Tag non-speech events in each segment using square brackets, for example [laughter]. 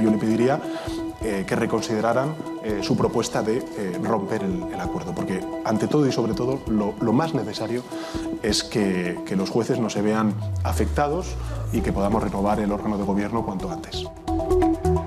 Yo le pediría eh, que reconsideraran eh, su propuesta de eh, romper el, acuerdo, porque ante todo y sobre todo lo, más necesario es que, que los jueces no se vean afectados y que podamos renovar el órgano de gobierno cuanto antes.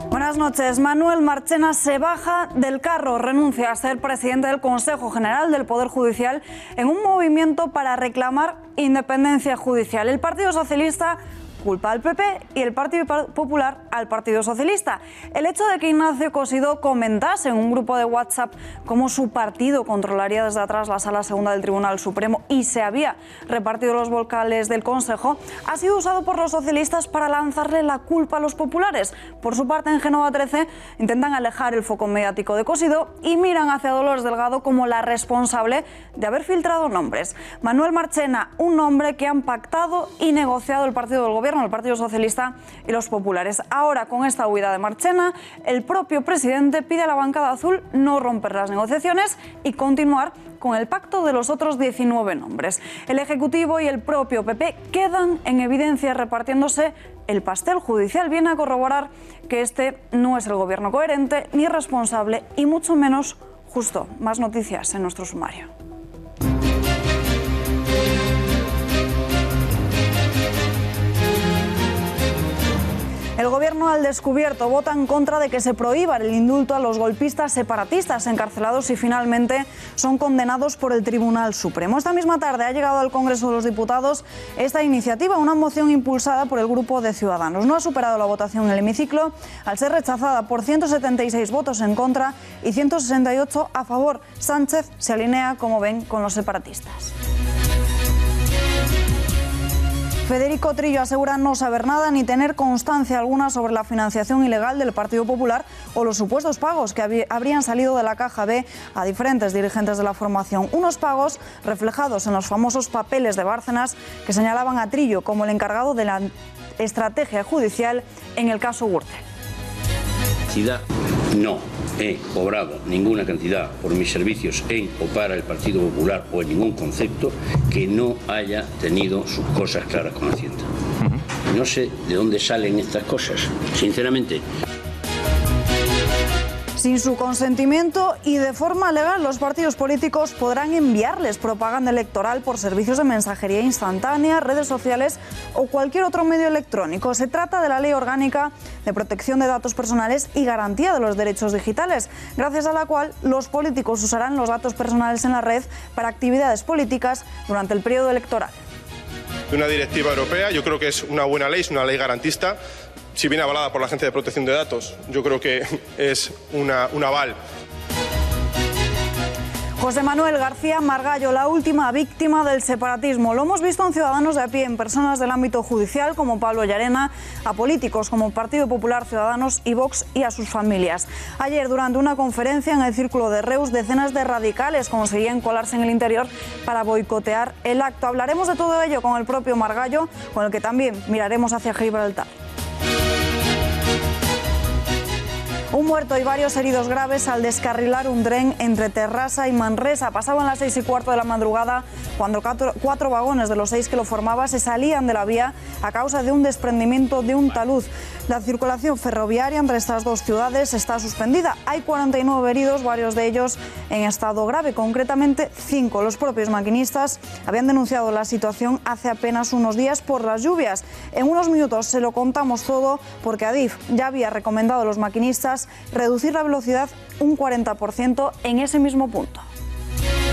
Buenas noches. Manuel Marchena se baja del carro, renuncia a ser presidente del Consejo General del Poder Judicial en un movimiento para reclamar independencia judicial. El Partido Socialista culpa al PP y el Partido Popular al Partido Socialista. El hecho de que Ignacio Cosido comentase en un grupo de WhatsApp cómo su partido controlaría desde atrás la sala segunda del Tribunal Supremo y se había repartido los vocales del Consejo ha sido usado por los socialistas para lanzarle la culpa a los populares. Por su parte, en Genova 13 intentan alejar el foco mediático de Cosido y miran hacia Dolores Delgado como la responsable de haber filtrado nombres. Manuel Marchena, un nombre que han pactado y negociado el partido del gobierno con el Partido Socialista y los populares. Ahora, con esta huida de Marchena, el propio presidente pide a la bancada azul no romper las negociaciones y continuar con el pacto de los otros 19 nombres. El Ejecutivo y el propio PP quedan en evidencia repartiéndose el pastel judicial viene a corroborar que este no es el gobierno coherente ni responsable y mucho menos justo. Más noticias en nuestro sumario. El gobierno al descubierto vota en contra de que se prohíba el indulto a los golpistas separatistas encarcelados y finalmente son condenados por el Tribunal Supremo. Esta misma tarde ha llegado al Congreso de los Diputados esta iniciativa, una moción impulsada por el grupo de Ciudadanos. No ha superado la votación en el hemiciclo al ser rechazada por 176 votos en contra y 168 a favor. Sánchez se alinea, como ven, con los separatistas. Federico Trillo asegura no saber nada ni tener constancia alguna sobre la financiación ilegal del Partido Popular o los supuestos pagos que habrían salido de la Caja B a diferentes dirigentes de la formación. Unos pagos reflejados en los famosos papeles de Bárcenas que señalaban a Trillo como el encargado de la estrategia judicial en el caso Gürtel. No he cobrado ninguna cantidad por mis servicios en o para el Partido Popular o en ningún concepto que no haya tenido sus cosas claras con Hacienda. No sé de dónde salen estas cosas, sinceramente, sin su consentimiento y de forma legal, los partidos políticos podrán enviarles propaganda electoral por servicios de mensajería instantánea, redes sociales o cualquier otro medio electrónico. Se trata de la Ley Orgánica de Protección de Datos Personales y Garantía de los Derechos Digitales, gracias a la cual los políticos usarán los datos personales en la red para actividades políticas durante el periodo electoral. Una directiva europea, yo creo que es una buena ley, es una ley garantista si bien avalada por la Agencia de Protección de Datos, yo creo que [laughs] es una, un aval. José Manuel García Margallo, la última víctima del separatismo. Lo hemos visto en ciudadanos de a pie, en personas del ámbito judicial como Pablo Llarena, a políticos como Partido Popular, Ciudadanos y Vox y a sus familias. Ayer, durante una conferencia en el Círculo de Reus, decenas de radicales conseguían colarse en el interior para boicotear el acto. Hablaremos de todo ello con el propio Margallo, con el que también miraremos hacia Gibraltar. Un muerto y varios heridos graves al descarrilar un tren entre Terrassa y Manresa. Pasaban las seis y cuarto de la madrugada cuando cuatro, cuatro vagones de los seis que lo formaban se salían de la vía a causa de un desprendimiento de un talud. La circulación ferroviaria entre estas dos ciudades está suspendida. Hay 49 heridos, varios de ellos en estado grave, concretamente 5. Los propios maquinistas habían denunciado la situación hace apenas unos días por las lluvias. En unos minutos se lo contamos todo porque Adif ya había recomendado a los maquinistas reducir la velocidad un 40% en ese mismo punto.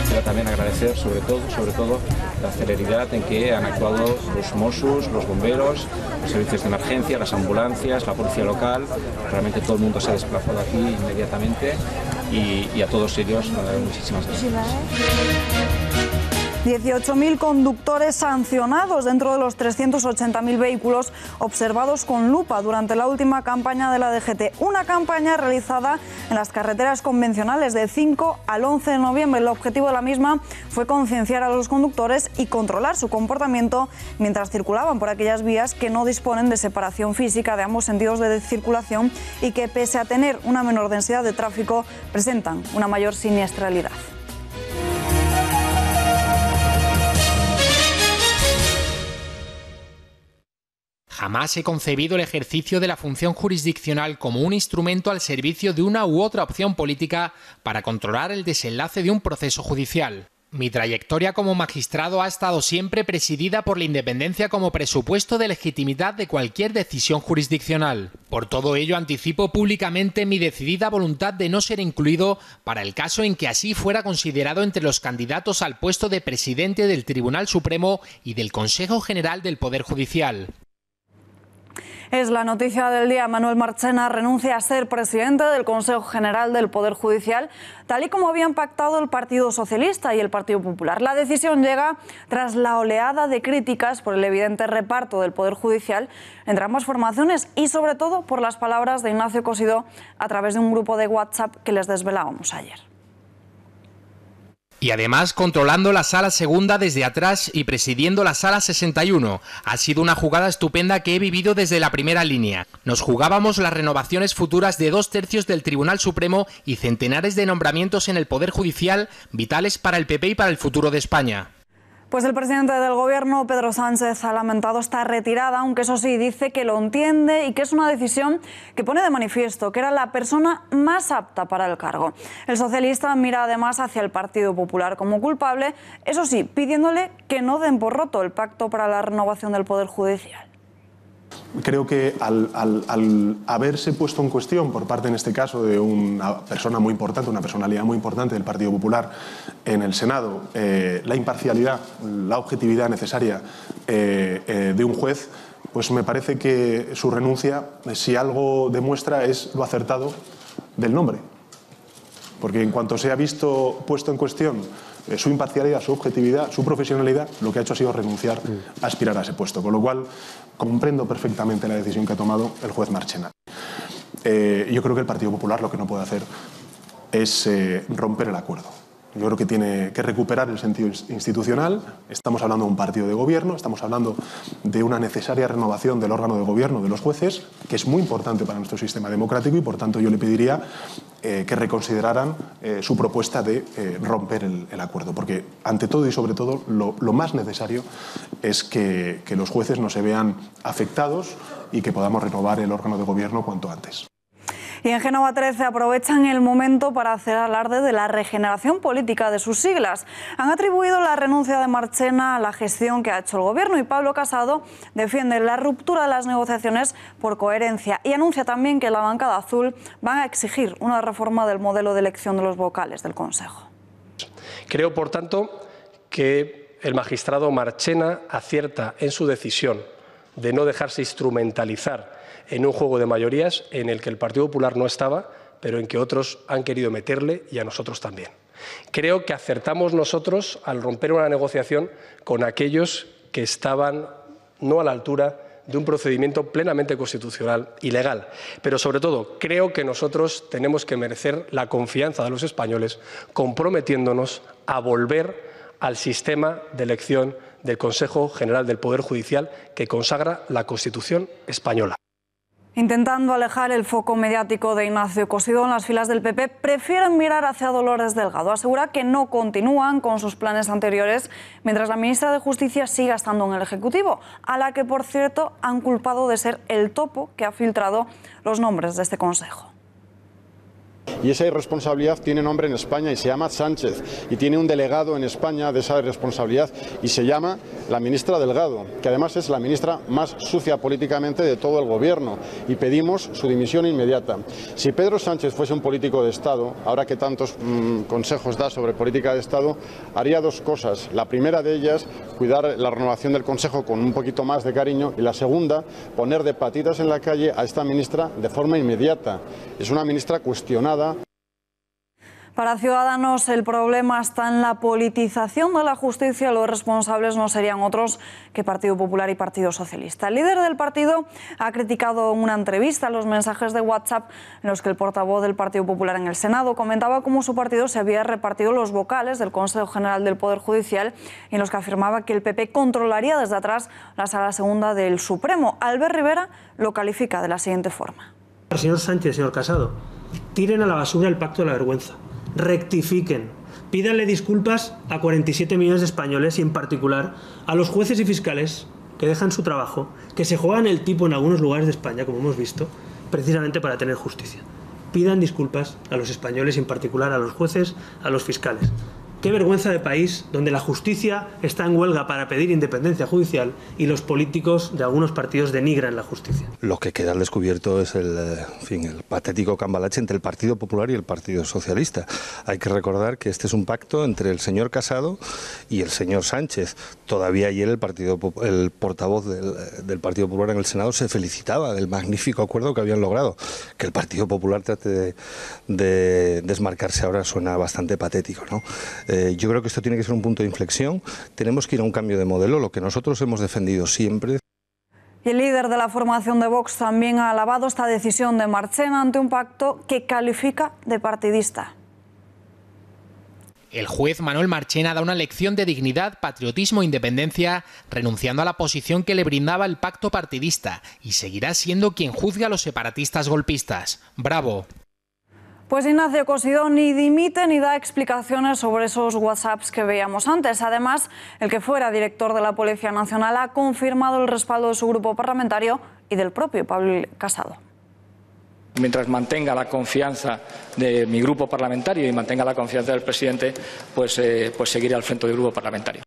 Quisiera también agradecer sobre todo, sobre todo la celeridad en que han actuado los Mossos, los bomberos, los servicios de emergencia, las ambulancias, la policía local, realmente todo el mundo se ha desplazado aquí inmediatamente y, y a todos ellos eh, muchísimas gracias. 18.000 conductores sancionados dentro de los 380.000 vehículos observados con lupa durante la última campaña de la DGT. Una campaña realizada en las carreteras convencionales de 5 al 11 de noviembre. El objetivo de la misma fue concienciar a los conductores y controlar su comportamiento mientras circulaban por aquellas vías que no disponen de separación física de ambos sentidos de circulación y que pese a tener una menor densidad de tráfico presentan una mayor siniestralidad. Jamás he concebido el ejercicio de la función jurisdiccional como un instrumento al servicio de una u otra opción política para controlar el desenlace de un proceso judicial. Mi trayectoria como magistrado ha estado siempre presidida por la independencia como presupuesto de legitimidad de cualquier decisión jurisdiccional. Por todo ello anticipo públicamente mi decidida voluntad de no ser incluido para el caso en que así fuera considerado entre los candidatos al puesto de presidente del Tribunal Supremo y del Consejo General del Poder Judicial. Es la noticia del día. Manuel Marchena renuncia a ser presidente del Consejo General del Poder Judicial, tal y como habían pactado el Partido Socialista y el Partido Popular. La decisión llega tras la oleada de críticas por el evidente reparto del Poder Judicial entre ambas formaciones y, sobre todo, por las palabras de Ignacio Cosidó a través de un grupo de WhatsApp que les desvelábamos ayer. Y además controlando la sala segunda desde atrás y presidiendo la sala 61. Ha sido una jugada estupenda que he vivido desde la primera línea. Nos jugábamos las renovaciones futuras de dos tercios del Tribunal Supremo y centenares de nombramientos en el Poder Judicial vitales para el PP y para el futuro de España. Pues el presidente del gobierno, Pedro Sánchez, ha lamentado esta retirada, aunque eso sí dice que lo entiende y que es una decisión que pone de manifiesto que era la persona más apta para el cargo. El socialista mira además hacia el Partido Popular como culpable, eso sí, pidiéndole que no den por roto el pacto para la renovación del Poder Judicial creo que al, haberse puesto en cuestión por parte, en este caso, de una persona muy importante, una personalidad muy importante del Partido Popular en el Senado, eh, la imparcialidad, la objetividad necesaria eh, eh, de un juez, pues me parece que su renuncia, si algo demuestra, es lo acertado del nombre. Porque en cuanto se ha visto puesto en cuestión su imparcialidad, su objetividad, su profesionalidad, lo que ha hecho ha sido renunciar a aspirar a ese puesto. Con lo cual, comprendo perfectamente la decisión que ha tomado el juez Marchena. Eh, yo creo que el Partido Popular lo que no puede hacer es eh, romper el acuerdo. Yo creo que tiene que recuperar el sentido institucional. Estamos hablando de un partido de gobierno, estamos hablando de una necesaria renovación del órgano de gobierno de los jueces, que es muy importante para nuestro sistema democrático y, por tanto, yo le pediría eh, que reconsideraran eh, su propuesta de eh, romper el, acuerdo. Porque, ante todo y sobre todo, lo, más necesario es que los jueces no se vean afectados y que podamos renovar el órgano de gobierno cuanto antes. Y en Génova 13 aprovechan el momento para hacer alarde de la regeneración política de sus siglas. Han atribuido la renuncia de Marchena a la gestión que ha hecho el gobierno y Pablo Casado defiende la ruptura de las negociaciones por coherencia y anuncia también que la bancada azul va a exigir una reforma del modelo de elección de los vocales del Consejo. Creo, por tanto, que el magistrado Marchena acierta en su decisión de no dejarse instrumentalizar en un juego de mayorías en el que el Partido Popular no estaba, pero en que otros han querido meterle y a nosotros también. Creo que acertamos nosotros al romper una negociación con aquellos que estaban no a la altura de un procedimiento plenamente constitucional y legal. Pero sobre todo, creo que nosotros tenemos que merecer la confianza de los españoles comprometiéndonos a volver al sistema de elección del Consejo General del Poder Judicial que consagra la Constitución española. Intentando alejar el foco mediático de Ignacio Cosidón, las filas del PP prefieren mirar hacia Dolores Delgado. Asegura que no continúan con sus planes anteriores mientras la ministra de Justicia siga estando en el Ejecutivo, a la que, por cierto, han culpado de ser el topo que ha filtrado los nombres de este Consejo. Y esa irresponsabilidad tiene nombre en España y se llama Sánchez. Y tiene un delegado en España de esa irresponsabilidad y se llama la ministra Delgado, que además es la ministra más sucia políticamente de todo el gobierno. Y pedimos su dimisión inmediata. Si Pedro Sánchez fuese un político de Estado, ahora que tantos mm, consejos da sobre política de Estado, haría dos cosas. La primera de ellas, cuidar la renovación del Consejo con un poquito más de cariño. Y la segunda, poner de patitas en la calle a esta ministra de forma inmediata. Es una ministra cuestionada para Ciudadanos el problema está en la politización de la justicia. Los responsables no serían otros que Partido Popular y Partido Socialista. El líder del partido ha criticado en una entrevista los mensajes de WhatsApp en los que el portavoz del Partido Popular en el Senado comentaba cómo su partido se había repartido los vocales del Consejo General del Poder Judicial en los que afirmaba que el PP controlaría desde atrás la sala segunda del Supremo. Albert Rivera lo califica de la siguiente forma. Señor Sánchez, señor Casado, Tiren a la basura el pacto de la vergüenza. Rectifiquen. Pídanle disculpas a 47 millones de españoles y en particular a los jueces y fiscales que dejan su trabajo, que se juegan el tipo en algunos lugares de España, como hemos visto, precisamente para tener justicia. Pidan disculpas a los españoles y en particular a los jueces, a los fiscales. Qué vergüenza de país donde la justicia está en huelga para pedir independencia judicial y los políticos de algunos partidos denigran la justicia. Lo que queda al descubierto es el, eh, fin, el patético cambalache entre el Partido Popular y el Partido Socialista. Hay que recordar que este es un pacto entre el señor Casado y el señor Sánchez. Todavía ayer el, portavoz eh, del, Partido Popular en el Senado se felicitaba del magnífico acuerdo que habían logrado. Que el Partido Popular trate de, desmarcarse ahora suena bastante patético, ¿no? Eh, yo creo que esto tiene que ser un punto de inflexión. Tenemos que ir a un cambio de modelo, lo que nosotros hemos defendido siempre. el líder de la formación de Vox también ha alabado esta decisión de Marchena ante un pacto que califica de partidista. El juez Manuel Marchena da una lección de dignidad, patriotismo e independencia, renunciando a la posición que le brindaba el pacto partidista, y seguirá siendo quien juzga a los separatistas golpistas. Bravo. Pues Ignacio Cosidó ni dimite ni da explicaciones sobre esos WhatsApps que veíamos antes. Además, el que fuera director de la Policía Nacional ha confirmado el respaldo de su grupo parlamentario y del propio Pablo Casado. Mientras mantenga la confianza de mi grupo parlamentario y mantenga la confianza del presidente, pues, eh, pues seguiré al frente del grupo parlamentario.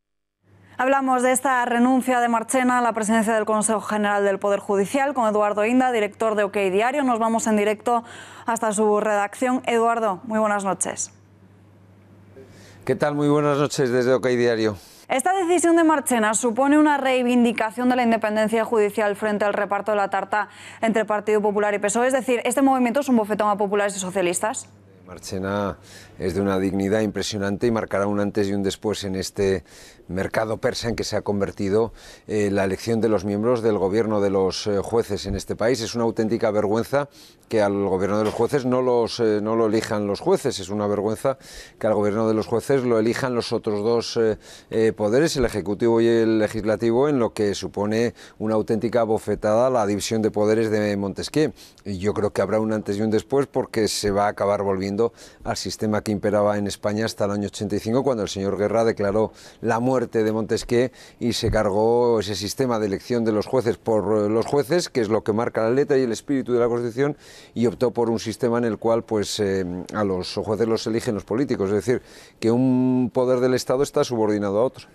Hablamos de esta renuncia de Marchena a la presidencia del Consejo General del Poder Judicial con Eduardo Inda, director de OK Diario. Nos vamos en directo hasta su redacción. Eduardo, muy buenas noches. ¿Qué tal? Muy buenas noches desde OK Diario. Esta decisión de Marchena supone una reivindicación de la independencia judicial frente al reparto de la tarta entre Partido Popular y PSOE. Es decir, ¿este movimiento es un bofetón a populares y socialistas? Marchena es de una dignidad impresionante y marcará un antes y un después en este mercado persa en que se ha convertido eh, la elección de los miembros del gobierno de los eh, jueces en este país. Es una auténtica vergüenza que al gobierno de los jueces no, los, eh, no lo elijan los jueces, es una vergüenza que al gobierno de los jueces lo elijan los otros dos poderes, el Ejecutivo y el Legislativo, en lo que supone una auténtica bofetada la división de poderes de Montesquieu. Y yo creo que habrá un antes y un después porque se va a acabar volviendo al sistema que imperaba en España hasta el año 85, cuando el señor Guerra declaró la muerte de Montesquieu y se cargó ese sistema de elección de los jueces por eh, los jueces, que es lo que marca la letra y el espíritu de la Constitución, y optó por un sistema en el cual pues, eh, a los jueces los eligen los políticos, es decir, que un poder del Estado está subordinado a otro.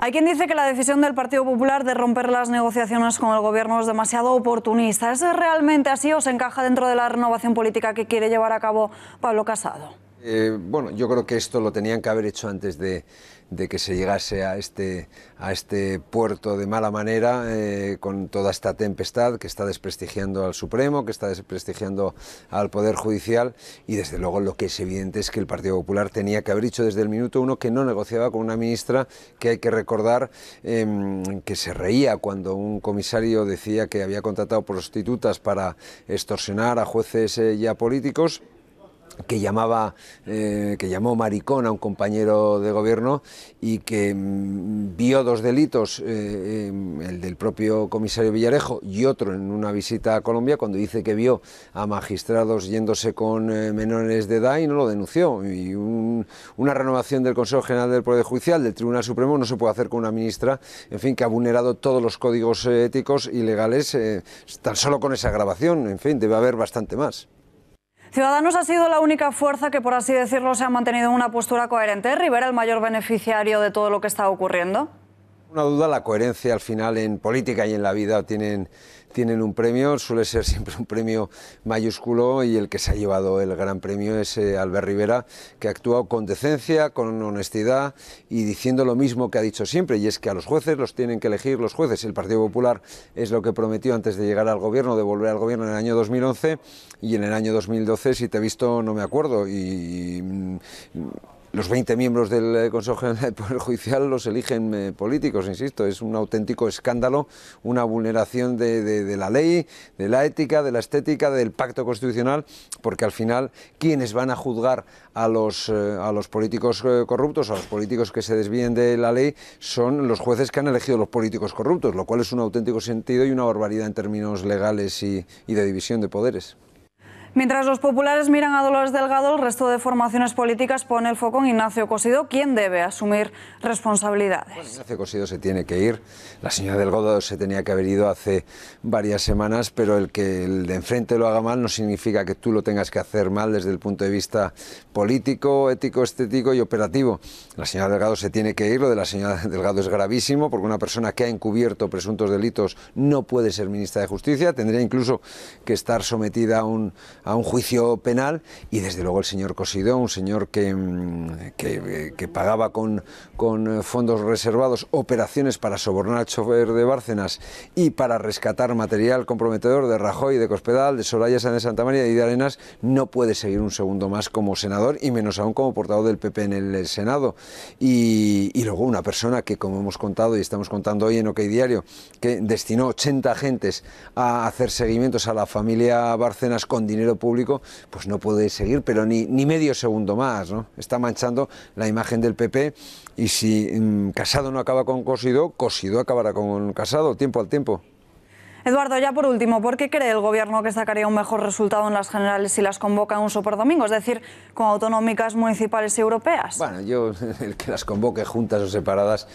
Hay quien dice que la decisión del Partido Popular de romper las negociaciones con el gobierno es demasiado oportunista. ¿Es realmente así o se encaja dentro de la renovación política que quiere llevar a cabo Pablo Casado? Eh, bueno, yo creo que esto lo tenían que haber hecho antes de, de que se llegase a este, a este puerto de mala manera eh, con toda esta tempestad que está desprestigiando al Supremo, que está desprestigiando al Poder Judicial y desde luego lo que es evidente es que el Partido Popular tenía que haber dicho desde el minuto uno que no negociaba con una ministra que hay que recordar em, que se reía cuando un comisario decía que había contratado prostitutas para extorsionar a jueces eh, y a políticos que llamaba eh, que llamó maricón a un compañero de gobierno y que mm, vio dos delitos eh, em, el del propio comisario Villarejo y otro en una visita a Colombia cuando dice que vio a magistrados yéndose con eh, menores de edad y no lo denunció y una renovación del Consejo General del Poder Judicial del Tribunal Supremo no se puede hacer con una ministra en fin que ha vulnerado todos los códigos éticos y legales tan solo con esa grabación en fin debe haber bastante más Ciudadanos ha sido la única fuerza que, por así decirlo, se ha mantenido en una postura coherente. Rivera, el mayor beneficiario de todo lo que está ocurriendo. Una duda, la coherencia al final en política y en la vida tienen tienen un premio, suele ser siempre un premio mayúsculo y el que se ha llevado el gran premio es eh, Albert Rivera, que ha actuado con decencia, con honestidad y diciendo lo mismo que ha dicho siempre, y es que a los jueces los tienen que elegir los jueces. El Partido Popular es lo que prometió antes de llegar al gobierno, de volver al gobierno en el año 2011 y en el año 2012, si te he visto, no me acuerdo. y mm, los 20 miembros del eh, Consejo General del Poder Judicial los eligen eh, políticos, insisto, es un auténtico escándalo, una vulneración de, la ley, de la ética, de la estética, del pacto constitucional, porque al final quienes van a juzgar a los, eh, políticos corruptos, a los políticos que se desvíen de la ley, son los jueces que han elegido los políticos corruptos, lo cual es un auténtico sentido y una barbaridad en términos legales y de división de poderes. Mientras los populares miran a Dolores Delgado, el resto de formaciones políticas pone el foco en Ignacio Cosido, quien debe asumir responsabilidades. Ignacio Cosido se tiene que ir, la señora Delgado se tenía que haber ido hace varias semanas, pero el que el de enfrente lo haga mal no significa que tú lo tengas que hacer mal desde el punto de vista político, ético, estético y operativo. La señora Delgado se tiene que ir, lo de la señora [laughs] Delgado es gravísimo, porque una persona que ha encubierto presuntos delitos no puede ser ministra de Justicia, tendría incluso que estar sometida a un a un juicio penal y desde luego el señor Cosidó, un señor mm, eh, que, pagaba con, con, eh, fondos reservados operaciones para sobornar al chofer de Bárcenas y para rescatar material comprometedor de Rajoy, de Cospedal, de Soraya de Santa María y de Arenas, no puede seguir un segundo más como senador y menos aún como portavoz del PP en el Senado. Y, y luego una persona que, como hemos contado y estamos contando hoy en OK Diario, que destinó 80 agentes a hacer seguimientos a la familia Bárcenas con dinero público, pues no puede seguir, pero ni, ni medio segundo más, ¿no? Está manchando la imagen del PP y si mm, Casado no acaba con cosido cosido acabará con Casado, tiempo al tiempo. Eduardo, ya por último, ¿por qué cree el Gobierno que sacaría un mejor resultado en las generales si las convoca en un domingo? es decir, con autonómicas municipales y europeas? Bueno, yo, [laughs] el que las convoque juntas o separadas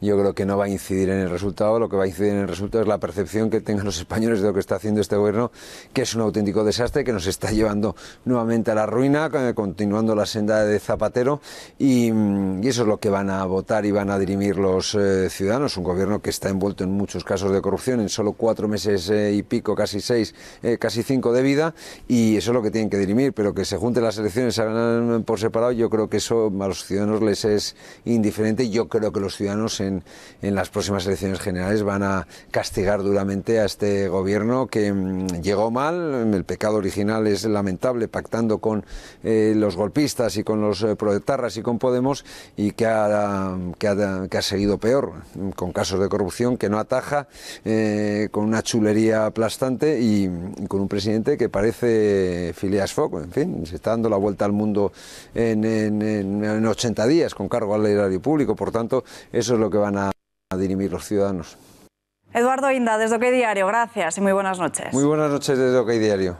yo creo que no va a incidir en el resultado, lo que va a incidir en el resultado es la percepción que tengan los españoles de lo que está haciendo este gobierno, que es un auténtico desastre, que nos está llevando nuevamente a la ruina, continuando la senda de Zapatero, mm, y, eso es lo que van a votar y van a dirimir los eh, ciudadanos, un gobierno que está envuelto en muchos casos de corrupción, en solo cuatro meses eh, y pico, casi seis, eh, casi cinco de vida, y eso es lo que tienen que dirimir, pero que se junten las elecciones a ganar por separado, yo creo que eso a los ciudadanos les es indiferente, yo creo que los ciudadanos en en, las próximas elecciones generales van a castigar duramente a este gobierno que mm, llegó mal, el pecado original es lamentable, pactando con eh, los golpistas y con los eh, proletarras y con Podemos y que ha, que, ha, seguido peor, con casos de corrupción que no ataja, eh, con una chulería aplastante y, con un presidente que parece Phileas Fogg, en fin, se está dando la vuelta al mundo en, en 80 días con cargo al erario público, por tanto, eso es lo que van a, dirimir los ciudadanos. Eduardo Inda, desde OK Diario, gracias y muy buenas noches. Muy buenas noches desde OK Diario.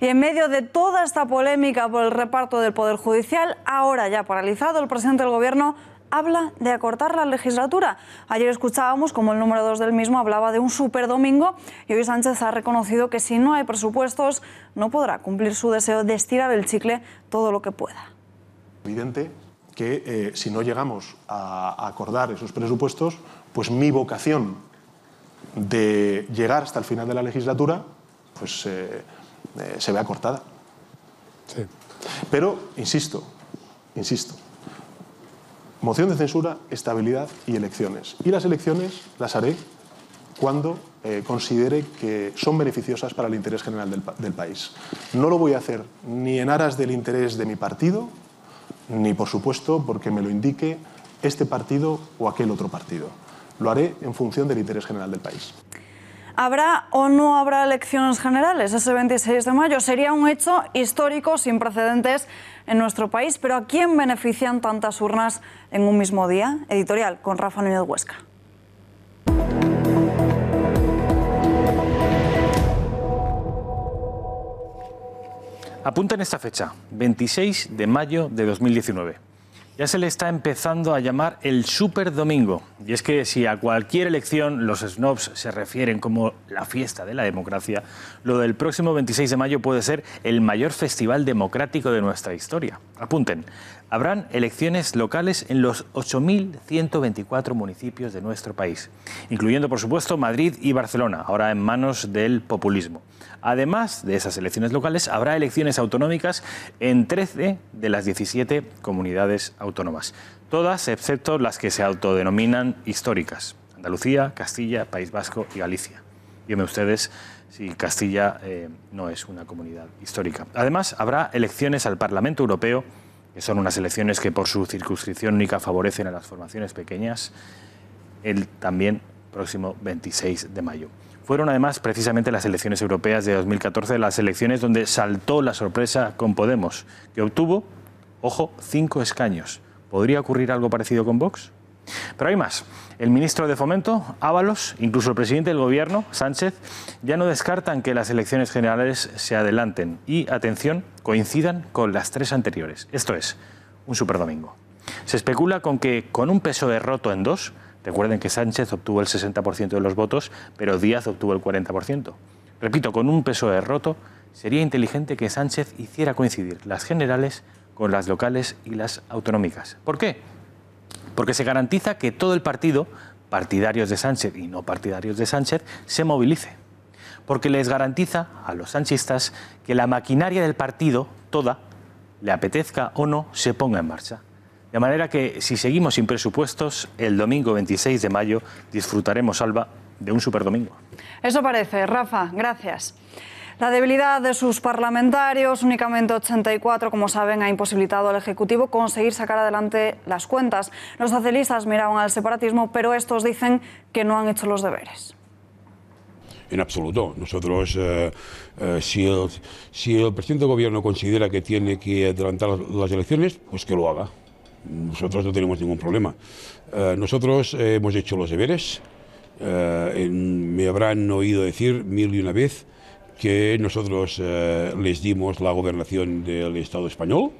Y en medio de toda esta polémica por el reparto del Poder Judicial, ahora ya paralizado, el presidente del Gobierno habla de acortar la legislatura. Ayer escuchábamos como el número dos del mismo hablaba de un domingo y hoy Sánchez ha reconocido que si no hay presupuestos no podrá cumplir su deseo de estirar el chicle todo lo que pueda. Evidente que eh, si no llegamos a acordar esos presupuestos, pues mi vocación de llegar hasta el final de la legislatura pues, eh, eh, se ve acortada. Sí. Pero, insisto, insisto, moción de censura, estabilidad y elecciones. Y las elecciones las haré cuando considere que son beneficiosas para el interés general del país. No lo voy a hacer ni en aras del interés de mi partido, ni por supuesto porque me lo indique este partido o aquel otro partido. Lo haré en función del interés general del país. ¿Habrá o no habrá elecciones generales ese 26 de mayo? Sería un hecho histórico sin precedentes en nuestro país, pero ¿a quién benefician tantas urnas en un mismo día? Editorial con Rafa Núñez Huesca. Apunten esta fecha, 26 de mayo de 2019. Ya se le está empezando a llamar el Super Domingo. Y es que si a cualquier elección los snobs se refieren como la fiesta de la democracia, lo del próximo 26 de mayo puede ser el mayor festival democrático de nuestra historia. Apunten, habrán elecciones locales en los 8.124 municipios de nuestro país, incluyendo por supuesto Madrid y Barcelona, ahora en manos del populismo. Además de esas elecciones locales, habrá elecciones autonómicas en 13 de las 17 comunidades autónomas, todas excepto las que se autodenominan históricas, Andalucía, Castilla, País Vasco y Galicia. Díganme ustedes si Castilla eh, no es una comunidad histórica. Además, habrá elecciones al Parlamento Europeo que son unas elecciones que por su circunscripción única favorecen a las formaciones pequeñas, el también próximo 26 de mayo. Fueron además precisamente las elecciones europeas de 2014 las elecciones donde saltó la sorpresa con Podemos, que obtuvo, ojo, cinco escaños. ¿Podría ocurrir algo parecido con Vox? Pero hay más. El ministro de Fomento, Ábalos, incluso el presidente del Gobierno, Sánchez, ya no descartan que las elecciones generales se adelanten y, atención, coincidan con las tres anteriores. Esto es, un superdomingo. Se especula con que, con un de roto en dos, recuerden que Sánchez obtuvo el 60% de los votos, pero Díaz obtuvo el 40%. Repito, con un de roto, sería inteligente que Sánchez hiciera coincidir las generales con las locales y las autonómicas. ¿Por qué? porque se garantiza que todo el partido, partidarios de Sánchez y no partidarios de Sánchez, se movilice, porque les garantiza a los sanchistas que la maquinaria del partido, toda, le apetezca o no, se ponga en marcha. De manera que, si seguimos sin presupuestos, el domingo 26 de mayo disfrutaremos, Alba, de un superdomingo. Eso parece, Rafa, gracias. La debilidad de sus parlamentarios, únicamente 84, como saben, ha imposibilitado al Ejecutivo conseguir sacar adelante las cuentas. Los socialistas miraban al separatismo, pero estos dicen que no han hecho los deberes. En absoluto. Nosotros, eh, eh, si, el, presidente del gobierno considera que tiene que adelantar las elecciones, pues que lo haga. Nosotros no tenemos ningún problema. Eh, nosotros hemos hecho los deberes. me habrán oído decir mil y una vez que nosotros eh, les dimos la gobernación del Estado español.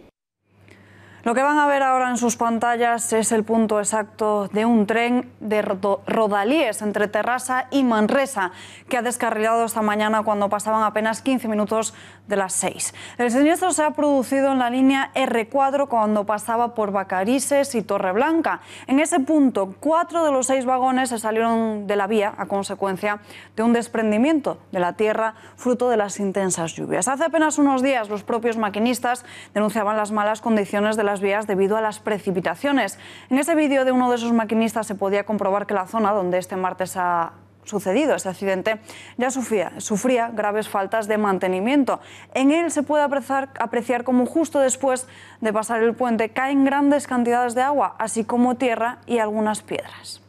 Lo que van a ver ahora en sus pantallas es el punto exacto de un tren de rodalíes entre Terrassa y Manresa, que ha descarrilado esta mañana cuando pasaban apenas 15 minutos de las 6. El siniestro se ha producido en la línea R4 cuando pasaba por Bacarices y Torreblanca. En ese punto, cuatro de los seis vagones se salieron de la vía a consecuencia de un desprendimiento de la tierra fruto de las intensas lluvias. Hace apenas unos días, los propios maquinistas denunciaban las malas condiciones de las vías debido a las precipitaciones. En ese vídeo de uno de esos maquinistas se podía comprobar que la zona donde este martes ha sucedido este accidente, ya sufría, graves faltas de mantenimiento. En él se puede apreciar, apreciar cómo justo después de pasar el puente caen grandes cantidades de agua, así como tierra y algunas piedras.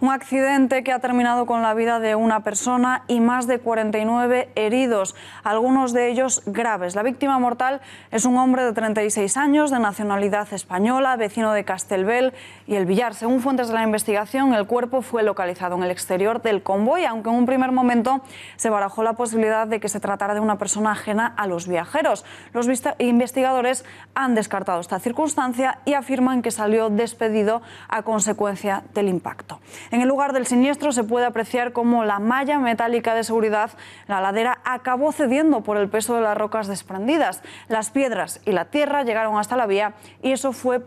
Un accidente que ha terminado con la vida de una persona y más de 49 heridos, algunos de ellos graves. La víctima mortal es un hombre de 36 años, de nacionalidad española, vecino de Castelbel y El Villar. Según fuentes de la investigación, el cuerpo fue localizado en el exterior del convoy, aunque en un primer momento se barajó la posibilidad de que se tratara de una persona ajena a los viajeros. Los investigadores han descartado esta circunstancia y afirman que salió despedido a consecuencia del impacto. En el lugar del siniestro se puede apreciar cómo la malla metálica de seguridad, la ladera, acabó cediendo por el peso de las rocas desprendidas. Las piedras y la tierra llegaron hasta la vía y eso fue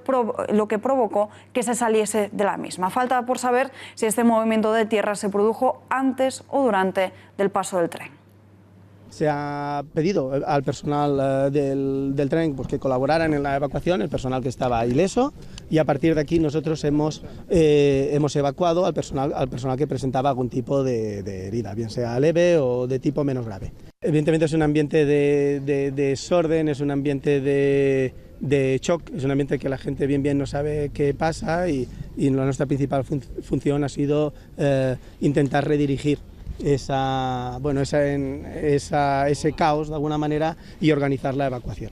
lo que provocó que se saliese de la misma. Falta por saber si este movimiento de tierra se produjo antes o durante del paso del tren se ha pedido eh, al personal eh, del, tren pues, que colaboraran en la evacuación, el personal que estaba ileso, y a partir de aquí nosotros hemos, eh, hemos evacuado al personal, al personal que presentaba algún tipo de, herida, bien sea leve o de tipo menos grave. Evidentemente es un ambiente de, desorden, es un ambiente de, shock, es un ambiente que la gente bien bien no sabe qué pasa y, nuestra principal función ha sido intentar redirigir esa, bueno, esa, ese caos de alguna manera y organizar la evacuación.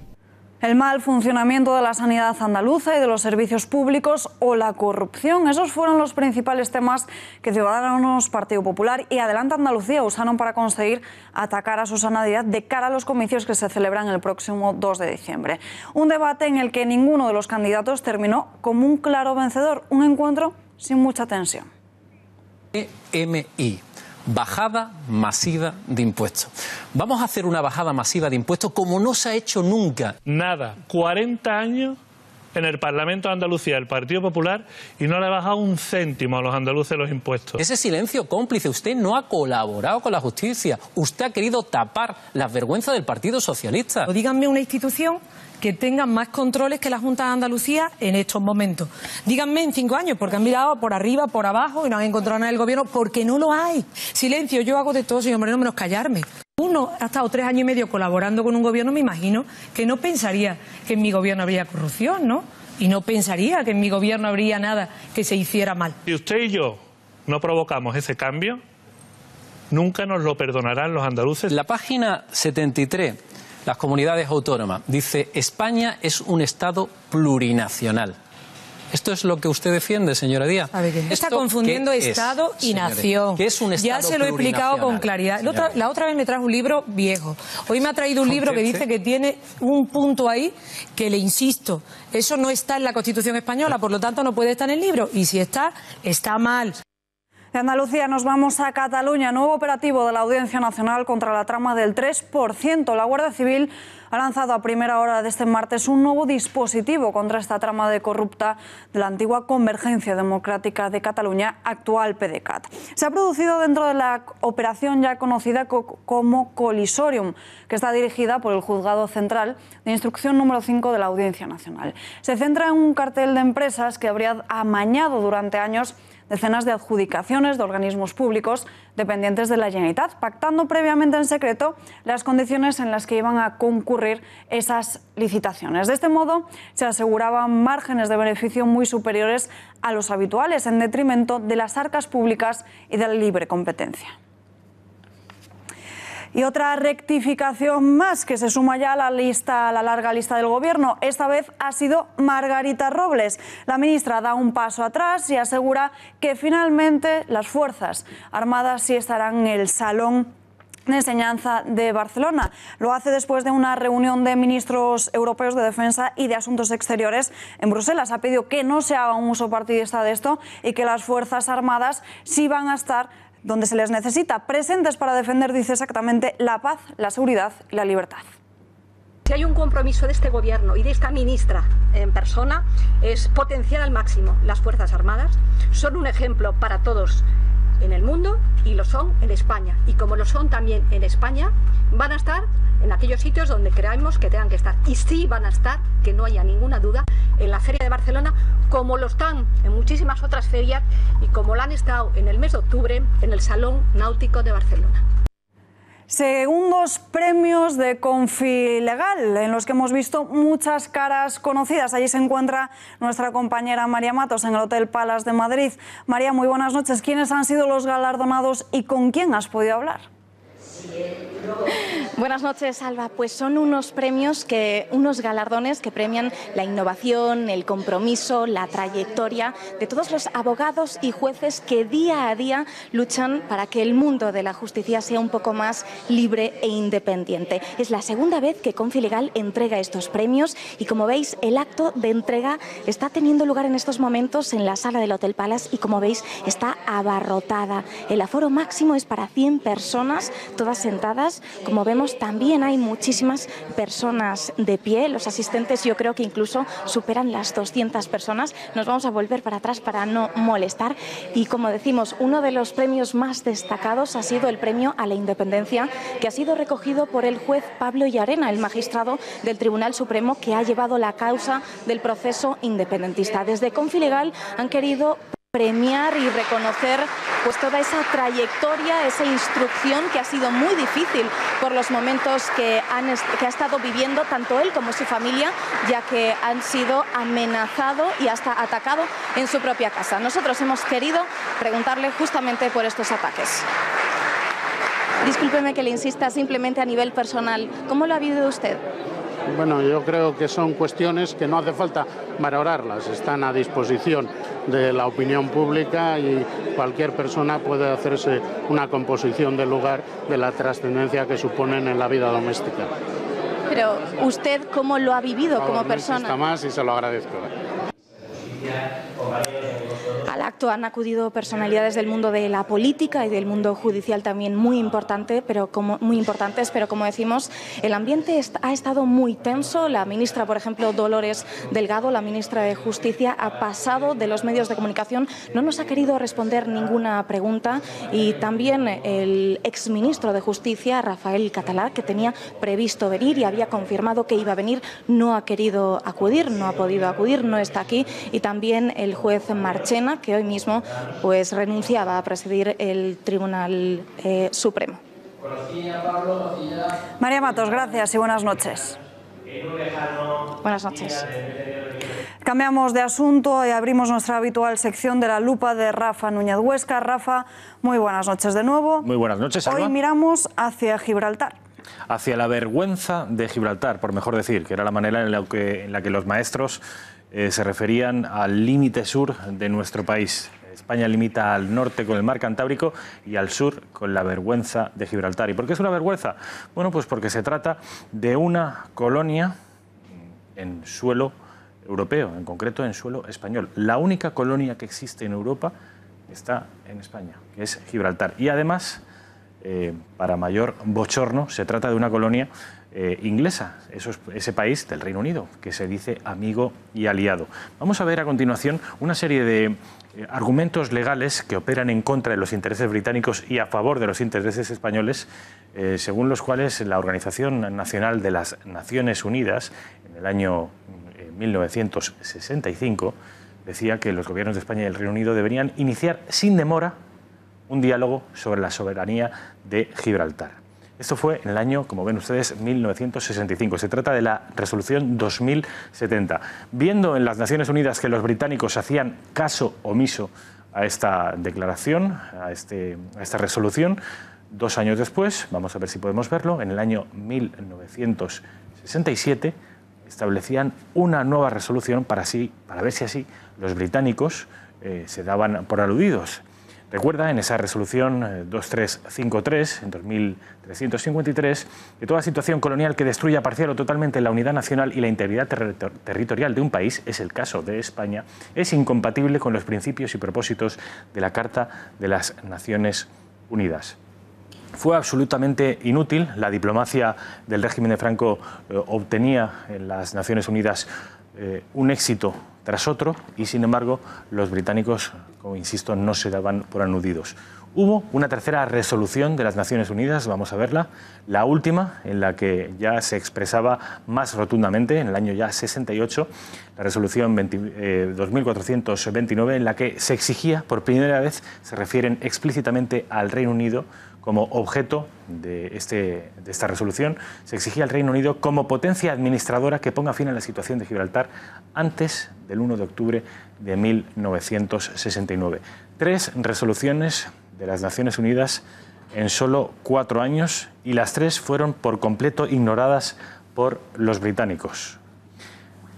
El mal funcionamiento de la sanidad andaluza y de los servicios públicos o la corrupción, esos fueron los principales temas que Ciudadanos, Partido Popular y Adelante Andalucía usaron para conseguir atacar a su sanidad de cara a los comicios que se celebran el próximo 2 de diciembre. Un debate en el que ninguno de los candidatos terminó como un claro vencedor, un encuentro sin mucha tensión. E bajada masiva de impuestos. Vamos a hacer una bajada masiva de impuestos como no se ha hecho nunca. Nada, 40 años en el Parlamento de Andalucía el Partido Popular y no le ha bajado un céntimo a los andaluces los impuestos. Ese silencio cómplice, usted no ha colaborado con la justicia, usted ha querido tapar las vergüenzas del Partido Socialista. díganme una institución que tenga más controles que la Junta de Andalucía en estos momentos. Díganme en cinco años, porque han mirado por arriba, por abajo y no han encontrado nada en el gobierno, porque no lo hay. Silencio, yo hago de todo, señor Moreno, menos callarme. Uno ha estado tres años y medio colaborando con un gobierno, me imagino que no pensaría que en mi gobierno habría corrupción, ¿no? Y no pensaría que en mi gobierno habría nada que se hiciera mal. Si usted y yo no provocamos ese cambio, nunca nos lo perdonarán los andaluces. La página 73, las comunidades autónomas, dice España es un Estado plurinacional. ¿Esto es lo que usted defiende, señora Díaz? está confundiendo Estado y nación. Ya se lo he explicado con claridad. La otra, vez me trajo un libro viejo. Hoy me ha traído un libro que dice que tiene un punto ahí que le insisto, eso no está en la Constitución española, por lo tanto no puede estar en el libro. Y si está, está mal. De Andalucía nos vamos a Cataluña. Nuevo operativo de la Audiencia Nacional contra la trama del 3%. La Guardia Civil ha lanzado a primera hora de este martes un nuevo dispositivo contra esta trama de corrupta de la antigua Convergencia Democrática de Cataluña, actual PDCAT. Se ha producido dentro de la operación ya conocida como Colisorium, que está dirigida por el Juzgado Central de Instrucción número 5 de la Audiencia Nacional. Se centra en un cartel de empresas que habría amañado durante años decenas de adjudicaciones de organismos públicos dependientes de la Generalitat, pactando previamente en secreto las condiciones en las que iban a concurrir esas licitaciones. De este modo, se aseguraban márgenes de beneficio muy superiores a los habituales, en detrimento de las arcas públicas y de la libre competencia. Y otra rectificación más que se suma ya a la lista, a la larga lista del gobierno. Esta vez ha sido Margarita Robles. La ministra da un paso atrás y asegura que finalmente las fuerzas armadas sí estarán en el salón de enseñanza de Barcelona. Lo hace después de una reunión de ministros europeos de defensa y de asuntos exteriores en Bruselas. Ha pedido que no se haga un uso partidista de esto y que las Fuerzas Armadas sí van a estar donde se les necesita presentes para defender, dice exactamente, la paz, la seguridad y la libertad. Si hay un compromiso de este gobierno y de esta ministra en persona, es potenciar al máximo las Fuerzas Armadas. Son un ejemplo para todos en el mundo y lo son en España. Y como lo son también en España, van a estar en aquellos sitios donde creamos que tengan que estar. Y sí van a estar, que no haya ninguna duda, en la Feria de Barcelona, como lo están en muchísimas otras ferias y como lo han estado en el mes de octubre en el Salón Náutico de Barcelona. Segundos premios de Legal, en los que hemos visto muchas caras conocidas. Allí se encuentra nuestra compañera María Matos en el Hotel Palas de Madrid. María, muy buenas noches. ¿Quiénes han sido los galardonados y con quién has podido hablar? [laughs] Buenas noches, Alba. Pues son unos premios que, unos galardones que premian la innovación, el compromiso, la trayectoria de todos los abogados y jueces que día a día luchan para que el mundo de la justicia sea un poco más libre e independiente. Es la segunda vez que Confilegal entrega estos premios y como veis, el acto de entrega está teniendo lugar en estos momentos en la sala del Hotel Palace y como veis, está abarrotada. El aforo máximo es para 100 personas, todas sentadas. Como vemos, también hay muchísimas personas de pie. Los asistentes yo creo que incluso superan las 200 personas. Nos vamos a volver para atrás para no molestar. Y como decimos, uno de los premios más destacados ha sido el premio a la independencia, que ha sido recogido por el juez Pablo Yarena, el magistrado del Tribunal Supremo que ha llevado la causa del proceso independentista. Desde Confilegal han querido premiar y reconocer pues toda esa trayectoria, esa instrucción que ha sido muy difícil por los momentos que, han que ha estado viviendo tanto él como su familia, ya que han sido amenazados y hasta atacado en su propia casa. Nosotros hemos querido preguntarle justamente por estos ataques. Discúlpeme que le insista simplemente a nivel personal, ¿cómo lo ha vivido usted? Bueno, yo creo que son cuestiones que no hace falta valorarlas, están a disposición de la opinión pública y cualquier persona puede hacerse una composición del lugar de la trascendencia que suponen en la vida doméstica. Pero usted cómo lo ha vivido como persona. Está más y se lo agradezco acto han acudido personalidades del mundo de la política y del mundo judicial también muy, importante, pero como, muy importantes, pero como decimos, el ambiente ha estado muy tenso. La ministra, por ejemplo, Dolores Delgado, la ministra de Justicia, ha pasado de los medios de comunicación, no nos ha querido responder ninguna pregunta y también el exministro de Justicia, Rafael Catalá, que tenía previsto venir y había confirmado que iba a venir, no ha querido acudir, no ha podido acudir, no está aquí y también el juez Marchena, que hoy mismo pues, renunciaba a presidir el Tribunal eh, Supremo. María Matos, gracias y buenas noches. Buenas noches. Cambiamos de asunto y abrimos nuestra habitual sección de la lupa de Rafa Núñez Huesca. Rafa, muy buenas noches de nuevo. Muy buenas noches. Hoy miramos hacia Gibraltar hacia la vergüenza de Gibraltar, por mejor decir, que era la manera en la que los maestros eh, se referían al límite sur de nuestro país. España limita al norte con el mar Cantábrico y al sur con la vergüenza de Gibraltar. ¿Y por qué es una vergüenza? Bueno, pues porque se trata de una colonia en suelo europeo, en concreto en suelo español. La única colonia que existe en Europa está en España, que es Gibraltar. Y además, eh, para mayor bochorno, se trata de una colonia eh, inglesa, ese país del Reino Unido, que se dice amigo y aliado. Vamos a ver a continuación una serie de eh, argumentos legales que operan en contra de los intereses británicos y a favor de los intereses españoles, eh, según los cuales la Organización Nacional de las Naciones Unidas, en el año 1965, decía que los gobiernos de España y el Reino Unido deberían iniciar sin demora un diálogo sobre la soberanía de Gibraltar. Esto fue en el año, como ven ustedes, 1965. Se trata de la resolución 2070. Viendo en las Naciones Unidas que los británicos hacían caso omiso a esta declaración, a, este, esta resolución, dos años después, vamos a ver si podemos verlo, en el año 1967 establecían una nueva resolución para, para ver si así los británicos eh, se daban por aludidos. Recuerda en esa resolución 2353, eh, en 2353, que toda situación colonial que destruya parcial o totalmente la unidad nacional y la integridad territorial de un país, es el caso de España, es incompatible con los principios y propósitos de la Carta de las Naciones Unidas. Fue absolutamente inútil. La diplomacia del régimen de Franco eh, obtenía en las Naciones Unidas eh, un éxito tras otro y, sin embargo, los británicos, como insisto, no se daban por anudidos. Hubo una tercera resolución de las Naciones Unidas, vamos a verla, la última en la que ya se expresaba más rotundamente, en el año ya 68, la resolución 2429, eh, en la que se exigía, por primera vez, se refieren explícitamente al Reino Unido como objeto de, este, de, esta resolución, se exigía al Reino Unido como potencia administradora que ponga fin a la situación de Gibraltar antes del 1 de octubre de 1969. Tres resoluciones de las Naciones Unidas en solo cuatro años y las tres fueron por completo ignoradas por los británicos.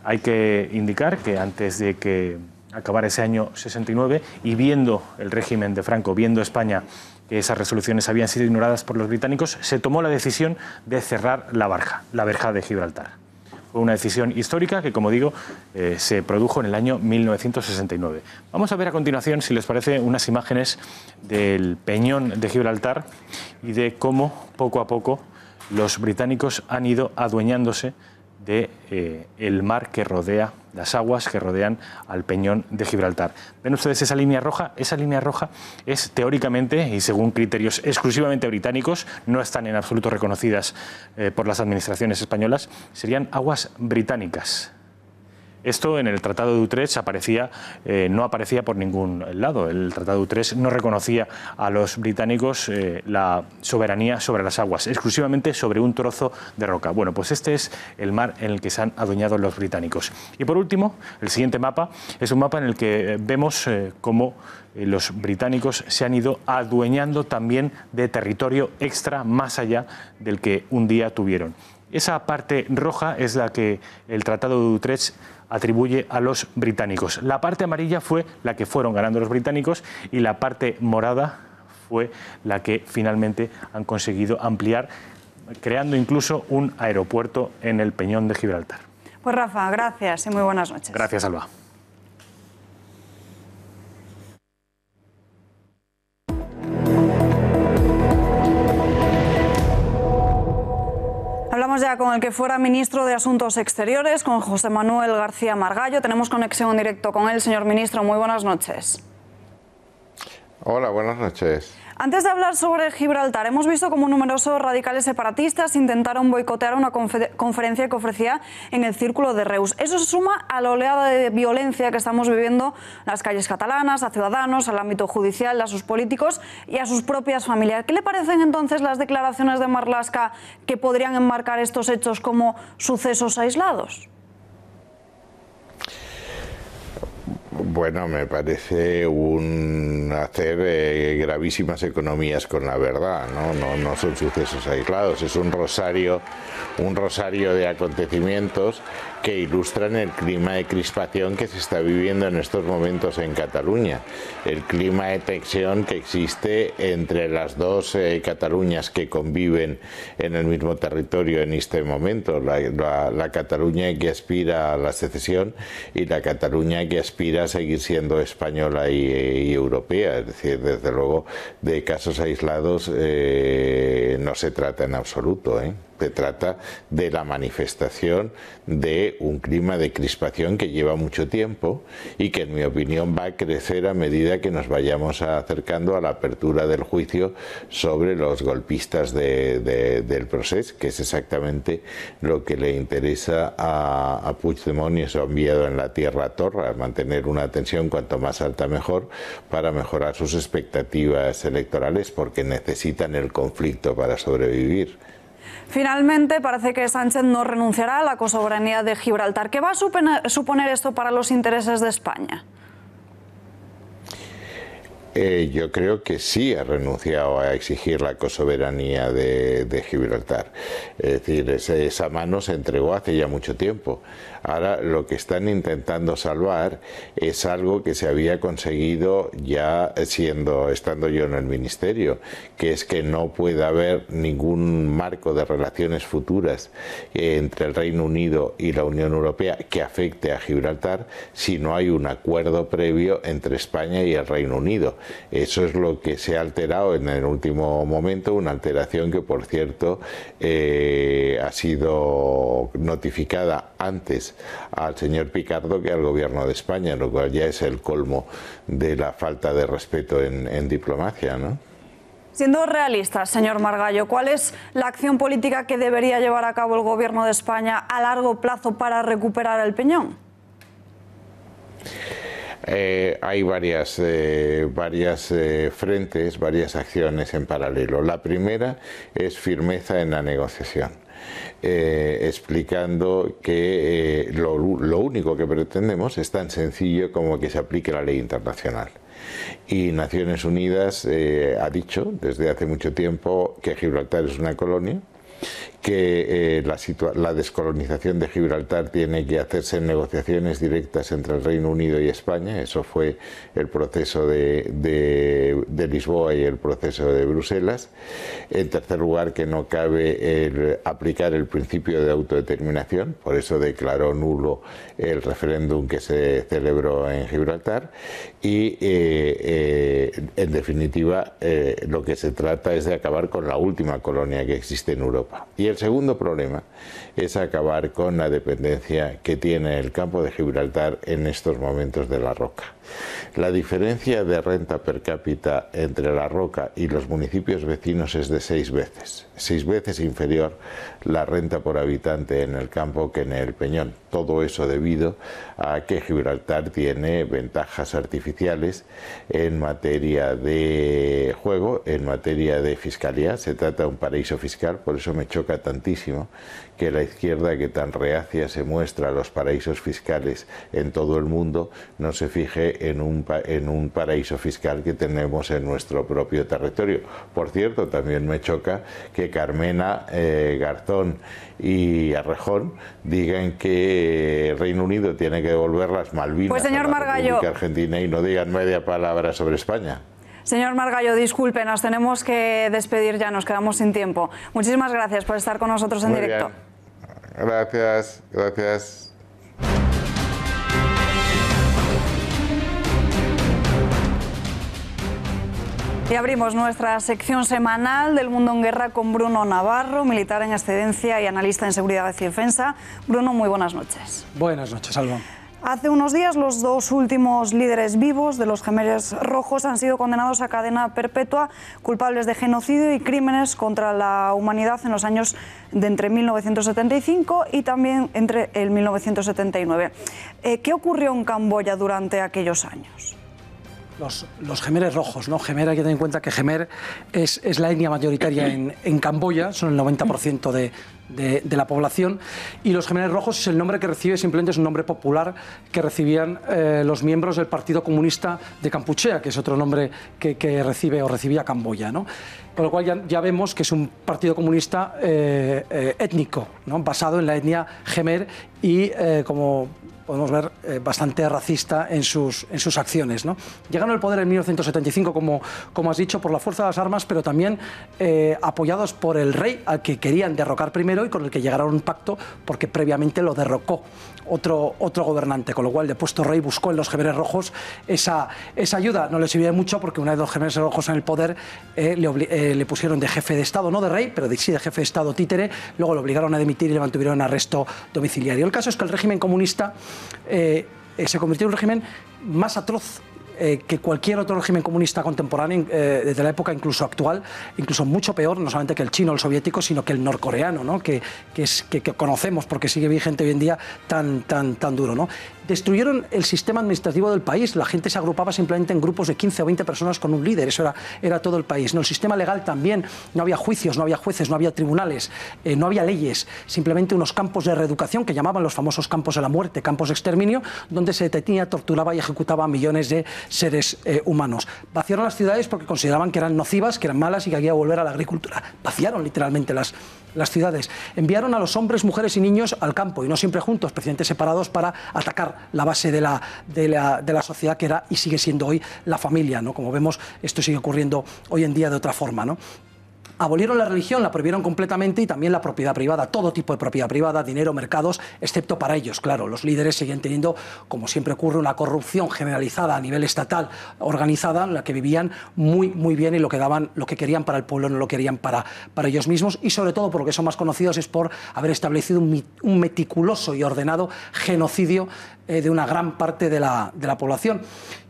Hay que indicar que antes de que acabara ese año 69 y viendo el régimen de Franco, viendo España que esas resoluciones habían sido ignoradas por los británicos, se tomó la decisión de cerrar la barja, la verja de Gibraltar. Fue una decisión histórica que, como digo, eh, se produjo en el año 1969. Vamos a ver a continuación, si les parece, unas imágenes del peñón de Gibraltar y de cómo, poco a poco, los británicos han ido adueñándose del de, eh, el mar que rodea las aguas que rodean al peñón de Gibraltar. ¿Ven ustedes esa línea roja? Esa línea roja es teóricamente y según criterios exclusivamente británicos, no están en absoluto reconocidas eh, por las administraciones españolas, serían aguas británicas. Esto en el Tratado de Utrecht eh, no aparecía por ningún lado. El Tratado de Utrecht no reconocía a los británicos eh, la soberanía sobre las aguas, exclusivamente sobre un trozo de roca. Bueno, pues este es el mar en el que se han adueñado los británicos. Y por último, el siguiente mapa es un mapa en el que eh, vemos cómo los británicos se han ido adueñando también de territorio extra más allá del que un día tuvieron. Esa parte roja es la que el Tratado de Utrecht atribuye a los británicos. La parte amarilla fue la que fueron ganando los británicos y la parte morada fue la que finalmente han conseguido ampliar, creando incluso un aeropuerto en el Peñón de Gibraltar. Pues Rafa, gracias y muy buenas noches. Gracias, Alba. ya con el que fuera ministro de Asuntos Exteriores, con José Manuel García Margallo. Tenemos conexión en directo con él. Señor ministro, muy buenas noches. Hola, buenas noches. Antes de hablar sobre Gibraltar, hemos visto cómo numerosos radicales separatistas intentaron boicotear una conferencia que ofrecía en el Círculo de Reus. Eso se suma a la oleada de violencia que estamos viviendo en las calles catalanas, a ciudadanos, al ámbito judicial, a sus políticos y a sus propias familias. ¿Qué le parecen entonces las declaraciones de Marlaska que podrían enmarcar estos hechos como sucesos aislados? Bueno, me parece un hacer eh, gravísimas economías con la verdad, ¿no? ¿no? son sucesos aislados, es un rosario, un rosario de acontecimientos que ilustran el clima de crispación que se está viviendo en estos momentos en Cataluña, el clima de tensión que existe entre las dos eh, Cataluñas que conviven en el mismo territorio en este momento, la Cataluña que aspira a la secesión y la Cataluña que aspira seguir siendo española y, europea. Es decir, desde luego, de casos aislados eh, no se trata en absoluto. ¿eh? se trata de la manifestación de un clima de crispación que lleva mucho tiempo y que en mi opinión va a crecer a medida que nos vayamos acercando a la apertura del juicio sobre los golpistas del proceso, que es exactamente lo que le interesa a, Puigdemont y su enviado en la tierra Torra, mantener una tensión cuanto más alta mejor para mejorar sus expectativas electorales porque necesitan el conflicto para sobrevivir. Finalmente, parece que Sánchez no renunciará a la cosoberanía de Gibraltar. ¿Qué va a suponer esto para los intereses de España? Eh, yo creo que sí ha renunciado a exigir la cosoberanía de, de Gibraltar. Es decir, esa mano se entregó hace ya mucho tiempo. Ahora lo que están intentando salvar es algo que se había conseguido ya siendo estando yo en el ministerio, que es que no puede haber ningún marco de relaciones futuras entre el Reino Unido y la Unión Europea que afecte a Gibraltar si no hay un acuerdo previo entre España y el Reino Unido. Eso es lo que se ha alterado en el último momento, una alteración que por cierto eh, ha sido notificada antes al señor Picardo que al gobierno de España, lo cual ya es el colmo de la falta de respeto en, diplomacia, ¿no? Siendo realistas, señor Margallo, ¿cuál es la acción política que debería llevar a cabo el Gobierno de España a largo plazo para recuperar el peñón? Eh, hay varias, eh, eh, frentes, varias acciones en paralelo. La primera es firmeza en la negociación eh, explicando que eh, lo, único que pretendemos es tan sencillo como que se aplique la ley internacional. Y Naciones Unidas eh, ha dicho desde hace mucho tiempo que Gibraltar es una colonia, que eh, la, descolonización de Gibraltar tiene que hacerse en negociaciones directas entre el Reino Unido y España. Eso fue el proceso de, Lisboa y el proceso de Bruselas. En tercer lugar, que no cabe aplicar el principio de autodeterminación. Por eso declaró nulo el referéndum que se celebró en Gibraltar. Y, eh, eh, en definitiva, lo que se trata es de acabar con la última colonia que existe en Europa. El segundo problema es acabar con la dependencia que tiene el campo de Gibraltar en estos momentos de la roca. La diferencia de renta per cápita entre la roca y los municipios vecinos es de seis veces, seis veces inferior la renta por habitante en el campo que en el peñón. Todo eso debido a que Gibraltar tiene ventajas artificiales en materia de juego, en materia de fiscalía. Se trata de un paraíso fiscal, por eso me choca tantísimo que la izquierda que tan reacia se muestra a los paraísos fiscales en todo el mundo no se fije en un, en un paraíso fiscal que tenemos en nuestro propio territorio. Por cierto, también me choca que Carmena, eh, Garzón y Arrejón digan que eh, Reino Unido tiene que devolver las Malvinas pues a la Argentina y no digan media palabra sobre España. Señor Margallo, disculpe, nos tenemos que despedir ya, nos quedamos sin tiempo. Muchísimas gracias por estar con nosotros en directo. Gracias, gracias. Y abrimos nuestra sección semanal del Mundo en Guerra con Bruno Navarro, militar en excedencia y analista en seguridad y defensa. Bruno, muy buenas noches. Buenas noches, Alba. Hace unos días los dos últimos líderes vivos de los gemelos rojos han sido condenados a cadena perpetua, culpables de genocidio y crímenes contra la humanidad en los años de entre 1975 y también entre el 1979. Eh, ¿Qué ocurrió en Camboya durante aquellos años? los, los gemeres rojos. ¿no? Gemer, hay que tener en cuenta que Gemer es, la etnia mayoritaria en, Camboya, son el 90% de, la población. Y los gemeres rojos es el nombre que recibe, simplemente es un nombre popular que recibían eh, los miembros del Partido Comunista de Campuchea, que es otro nombre que, recibe o recibía Camboya. ¿no? Con lo cual ya, vemos que es un partido comunista eh, eh, étnico, ¿no? basado en la etnia gemer y, como podemos ver eh, bastante racista en sus, en sus acciones. ¿no? Llegaron al poder en 1975, como, has dicho, por la fuerza de las armas, pero también eh, apoyados por el rey al que querían derrocar primero y con el que llegaron a un pacto porque previamente lo derrocó otro, otro gobernante, con lo cual el depuesto rey buscó en los jemeres rojos esa, esa ayuda. No le sirvió mucho porque una de los jemeres rojos en el poder eh, eh, le, pusieron de jefe de Estado, no de rey, pero de, sí de jefe de Estado títere, luego lo obligaron a dimitir y le mantuvieron en arresto domiciliario. El caso es que el régimen comunista eh, se convirtió en un régimen más atroz eh, que cualquier otro régimen comunista contemporáneo, eh, desde la época incluso actual, incluso mucho peor, no solamente que el chino, el soviético, sino que el norcoreano, ¿no? que, es, que, que conocemos porque sigue vigente hoy en día tan, tan, tan duro. ¿no? Destruyeron el sistema administrativo del país. La gente se agrupaba simplemente en grupos de 15 o 20 personas con un líder. Eso era, todo el país. ¿no? El sistema legal también. No había juicios, no había jueces, no había tribunales, eh, no había leyes. Simplemente unos campos de reeducación que llamaban los famosos campos de la muerte, campos de exterminio, donde se detenía, torturaba y ejecutaba a millones de seres eh, humanos. Vaciaron las ciudades porque consideraban que eran nocivas, que eran malas y que había que volver a la agricultura. Vaciaron literalmente las, las ciudades. Enviaron a los hombres, mujeres y niños al campo, y no siempre juntos, presidentes separados, para atacar la base de la, sociedad, que era y sigue siendo hoy la familia. ¿no? Como vemos, esto sigue ocurriendo hoy en día de otra forma. ¿no? Abolieron la religión, la prohibieron completamente y también la propiedad privada, todo tipo de propiedad privada, dinero, mercados, excepto para ellos, claro. Los líderes siguen teniendo, como siempre ocurre, una corrupción generalizada a nivel estatal, organizada, en la que vivían muy, muy bien y lo que daban, lo que querían para el pueblo, no lo querían para, para ellos mismos y sobre todo, porque son más conocidos, es por haber establecido un, meticuloso y ordenado genocidio eh, de una gran parte de la, de la población.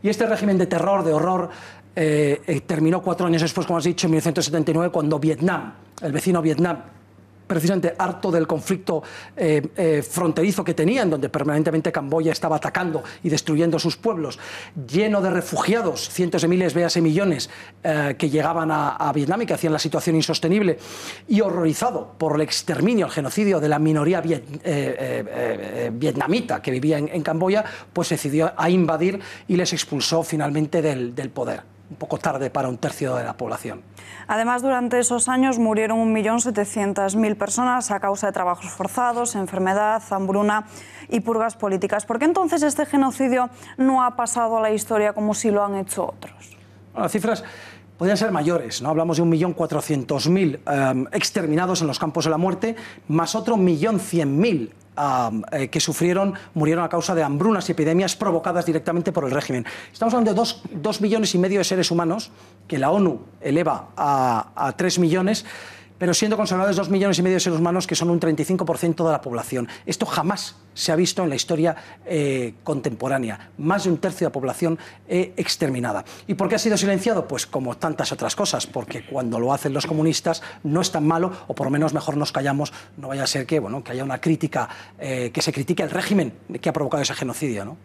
Y este régimen de terror, de horror, eh, eh, terminó cuatro años después, como has dicho, en 1979, cuando Vietnam, el vecino Vietnam, precisamente harto del conflicto eh, fronterizo que tenían, donde permanentemente Camboya estaba atacando y destruyendo sus pueblos, lleno de refugiados, cientos de miles, veas millones, que llegaban a, Vietnam y que hacían la situación insostenible, y horrorizado por el exterminio, el genocidio de la minoría vietnamita que vivía en, Camboya, pues decidió a invadir y les expulsó finalmente del poder un poco tarde para un tercio de la población. Además, durante esos años murieron 1.700.000 personas a causa de trabajos forzados, enfermedad, hambruna y purgas políticas. ¿Por qué entonces este genocidio no ha pasado a la historia como si lo han hecho otros? las cifras podrían ser mayores, ¿no? Hablamos de 1.400.000 eh, exterminados en los campos de la muerte, más otro 1.100.000 eh, que sufrieron, murieron a causa de hambrunas y epidemias provocadas directamente por el régimen. Estamos hablando de dos, millones y medio de seres humanos, que la ONU eleva a, tres millones pero siendo consagrados dos millones y medio de seres humanos que son un 35% de la población. Esto jamás se ha visto en la historia eh, contemporánea. Más de un tercio de la población eh, exterminada. ¿Y por qué ha sido silenciado? Pues como tantas otras cosas, porque cuando lo hacen los comunistas no es tan malo, o por lo menos mejor nos callamos, no vaya a ser que, bueno, que haya una crítica, eh, que se critique el régimen que ha provocado ese genocidio. ¿no?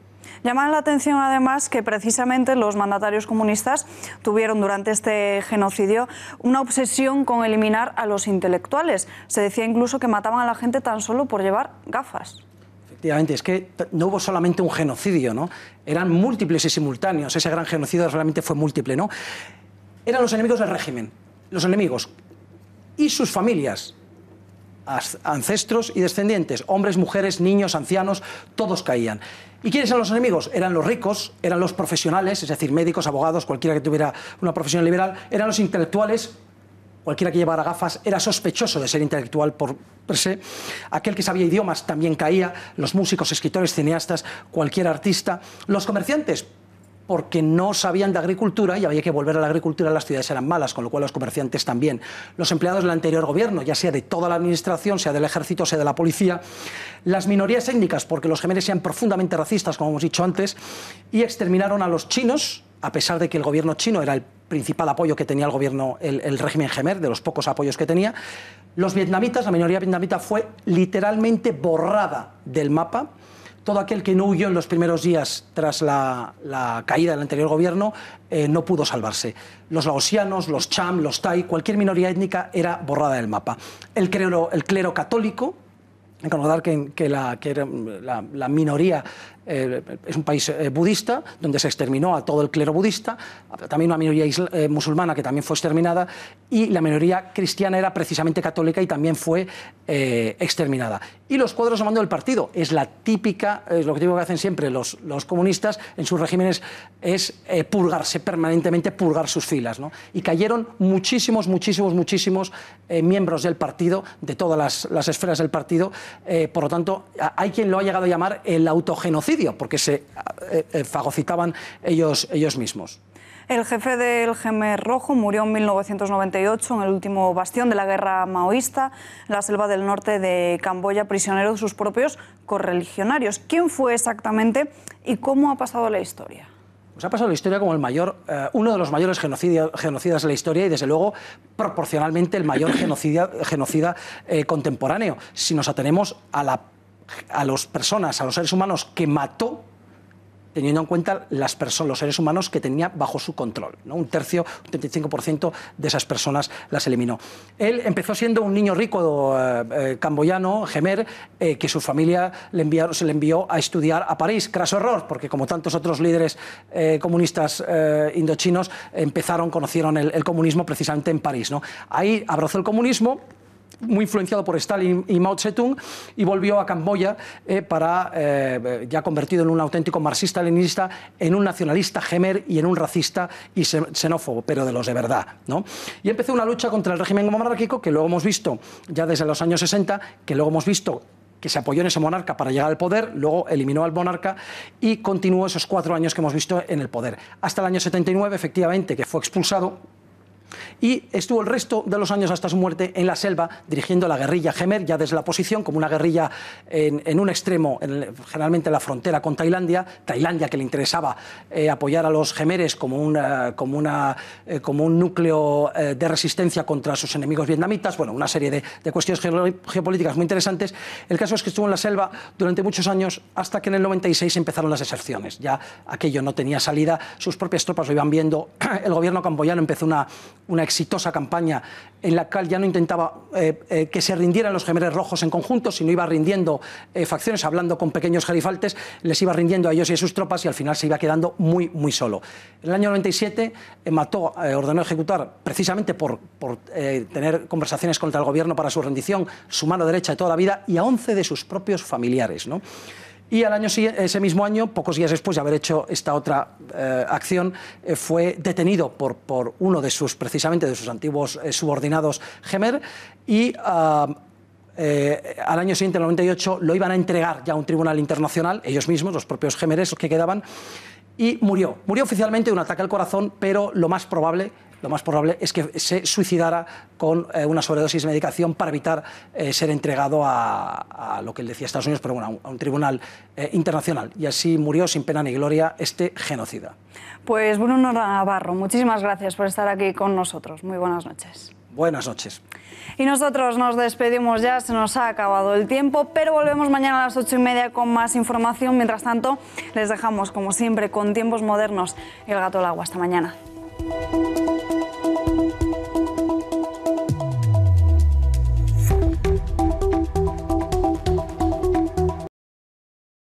Llaman la atención además que precisamente los mandatarios comunistas tuvieron durante este genocidio una obsesión con eliminar a los intelectuales. Se decía incluso que mataban a la gente tan solo por llevar gafas Efectivamente, es que no hubo solamente un genocidio, ¿no? Eran múltiples y simultáneos. Ese gran genocidio realmente fue múltiple, ¿no? Eran los enemigos del régimen, los enemigos y sus familias, ancestros y descendientes, hombres, mujeres, niños, ancianos, todos caían. ¿Y quiénes eran los enemigos? Eran los ricos, eran los profesionales, es decir, médicos, abogados, cualquiera que tuviera una profesión liberal, eran los intelectuales, cualquiera que llevara gafas era sospechoso de ser intelectual por se. Aquel que sabía idiomas también caía, los músicos, escritores, cineastas, cualquier artista, los comerciantes, porque no sabían de agricultura y había que volver a la agricultura, las ciudades eran malas, con lo cual los comerciantes también. Los empleados del anterior gobierno, ya sea de toda la administración, sea del ejército, sea de la policía, las minorías étnicas, porque los gemeres sean profundamente racistas, como hemos dicho antes, y exterminaron a los chinos, a pesar de que el gobierno chino era el principal apoyo que tenía el gobierno, el, régimen gemer, de los pocos apoyos que tenía, los vietnamitas, la minoría vietnamita fue literalmente borrada del mapa todo aquel que no huyó en los primeros días tras la, caída del anterior gobierno eh, no pudo salvarse. Los laosianos, los cham, los tai, cualquier minoría étnica era borrada del mapa. El clero, católico, recordar que, que, que era la, la, minoría eh, es un país eh, budista, donde se exterminó a todo el clero budista, también una minoría eh, musulmana que también fue exterminada, y la minoría cristiana era precisamente católica y también fue exterminada. Y los cuadros de mando del partido, es la típica, es lo que digo que hacen siempre los, los comunistas en sus regímenes, es purgarse permanentemente, purgar sus filas. Y cayeron muchísimos, muchísimos, muchísimos miembros del partido, de todas las, esferas del partido, por lo tanto, hay quien lo ha llegado a llamar el autogenocidio porque se eh, eh, fagocitaban ellos, ellos mismos. El jefe del Gemer Rojo murió en 1998 en el último bastión de la guerra maoísta, la selva del norte de Camboya, prisionero de sus propios correligionarios. ¿Quién fue exactamente y cómo ha pasado la historia? Pues ha pasado la historia como el mayor, eh, uno de los mayores genocidas de la historia y, desde luego, proporcionalmente el mayor genocida, genocida contemporáneo, si nos atenemos a la a las personas, a los seres humanos que mató, teniendo en cuenta las personas, los seres humanos que tenía bajo su control. ¿no? Un tercio, un 35% de esas personas las eliminó. Él empezó siendo un niño rico eh, eh, camboyano, gemer, eh, que su familia le enviaron, se le envió a estudiar a París. Craso error, porque como tantos otros líderes comunistas indochinos, empezaron, conocieron el, el, comunismo precisamente en París. ¿no? Ahí abrazó el comunismo muy influenciado por Stalin y Mao Zedong y volvió a Camboya eh, para, eh, ya convertido en un auténtico marxista-leninista, en un nacionalista gemer y en un racista y xenófobo, pero de los de verdad. ¿no? Y empezó una lucha contra el régimen monárquico que luego hemos visto ya desde los años 60, que luego hemos visto que se apoyó en ese monarca para llegar al poder, luego eliminó al monarca y continuó esos cuatro años que hemos visto en el poder. Hasta el año 79, efectivamente, que fue expulsado y estuvo el resto de los años hasta su muerte en la selva dirigiendo la guerrilla Gemer ya desde la posición como una guerrilla en, un extremo, generalmente en la frontera con Tailandia, Tailandia que le interesaba eh, apoyar a los Jemeres como, una, como, una, eh, como un núcleo eh, de resistencia contra sus enemigos vietnamitas, bueno, una serie de, de cuestiones geopolíticas muy interesantes. El caso es que estuvo en la selva durante muchos años hasta que en el 96 empezaron las deserciones, ya aquello no tenía salida, sus propias tropas lo iban viendo, [clears throat] el gobierno camboyano empezó una, una exitosa campaña en la cual ya no intentaba eh, eh, que se rindieran los gemeres rojos en conjunto, sino iba rindiendo eh, facciones, hablando con pequeños jarifaltes, les iba rindiendo a ellos y a sus tropas y al final se iba quedando muy, muy solo. En el año 97 mató, ordenó ejecutar, precisamente por, tener conversaciones contra el gobierno para su rendición, su mano derecha de toda la vida y a 11 de sus propios familiares. ¿no? Y al año ese mismo año, pocos días después de haber hecho esta otra eh, acción, eh, fue detenido por, por, uno de sus, precisamente, de sus antiguos eh, subordinados, Gemer, y ah, al año siguiente, en el 98, lo iban a entregar ya a un tribunal internacional, ellos mismos, los propios los que quedaban, y murió. Murió oficialmente de un ataque al corazón, pero lo más probable lo más probable es que se suicidara con eh, una sobredosis de medicación para evitar eh, ser entregado a, lo que él decía Estados Unidos, pero bueno, a un, tribunal eh, internacional. Y así murió sin pena ni gloria este genocida. Pues Bruno Navarro, muchísimas gracias por estar aquí con nosotros. Muy buenas noches. Buenas noches. Y nosotros nos despedimos ya, se nos ha acabado el tiempo, pero volvemos mañana a las ocho y media con más información. Mientras tanto, les dejamos, como siempre, con tiempos modernos y el gato al agua. Hasta mañana.